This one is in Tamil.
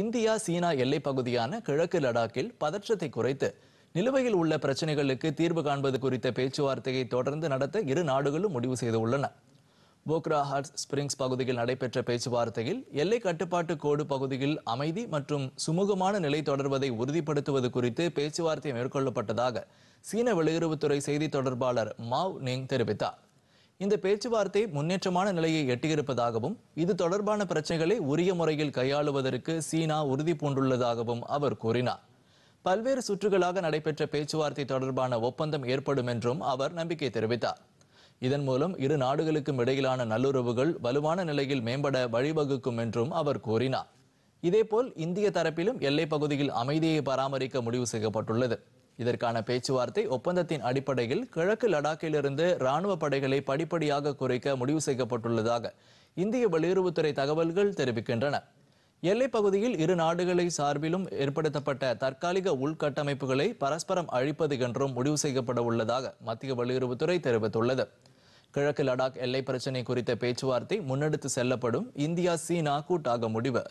இந்தியா சீனா எல்லை பகுதியான கிழக்கு லடாக்கில் பதற்றத்தை குறைத்து நிலுவையில் உள்ள பிரச்சனைகளுக்கு தீர்வு காண்பது குறித்த பேச்சுவார்த்தையை தொடர்ந்து நடத்த இரு நாடுகளும் முடிவு செய்துள்ளன போக்ரா ஹாட் ஸ்பிரிங்ஸ் பகுதியில் நடைபெற்ற பேச்சுவார்த்தையில் எல்லை கட்டுப்பாட்டு கோடு பகுதியில் அமைதி மற்றும் சுமூகமான நிலை தொடர்வதை உறுதிப்படுத்துவது குறித்து பேச்சுவார்த்தை மேற்கொள்ளப்பட்டதாக சீன வெளியுறவுத்துறை செய்தி தொடர்பாளர் மாவ் நிங் தெரிவித்தார் இந்த பேச்சுவார்த்தை முன்னேற்றமான நிலையை எட்டியிருப்பதாகவும் இது தொடர்பான பிரச்சனைகளை உரிய முறையில் கையாளுவதற்கு சீனா உறுதி பூண்டுள்ளதாகவும் அவர் கூறினார் பல்வேறு சுற்றுகளாக நடைபெற்ற பேச்சுவார்த்தை தொடர்பான ஒப்பந்தம் ஏற்படும் என்றும் அவர் நம்பிக்கை தெரிவித்தார் இதன் மூலம் இரு நாடுகளுக்கும் இடையிலான நல்லுறவுகள் வலுவான நிலையில் மேம்பட வழிவகுக்கும் என்றும் அவர் கூறினார் இதேபோல் இந்திய தரப்பிலும் எல்லைப் பகுதியில் அமைதியை பராமரிக்க முடிவு செய்யப்பட்டுள்ளது இதற்கான பேச்சுவார்த்தை ஒப்பந்தத்தின் அடிப்படையில் கிழக்கு லடாக்கிலிருந்து ராணுவ படைகளை படிப்படியாக குறைக்க முடிவு செய்யப்பட்டுள்ளதாக இந்திய வெளியுறவுத்துறை தகவல்கள் தெரிவிக்கின்றன எல்லைப் பகுதியில் இரு நாடுகளை சார்பிலும் ஏற்படுத்தப்பட்ட தற்காலிக உள்கட்டமைப்புகளை பரஸ்பரம் அழிப்பது என்றும் முடிவு செய்யப்பட உள்ளதாக மத்திய வெளியுறவுத்துறை தெரிவித்துள்ளது கிழக்கு லடாக் எல்லை பிரச்சினை குறித்த பேச்சுவார்த்தை முன்னெடுத்து செல்லப்படும் இந்தியா சீனா கூட்டாக முடிவு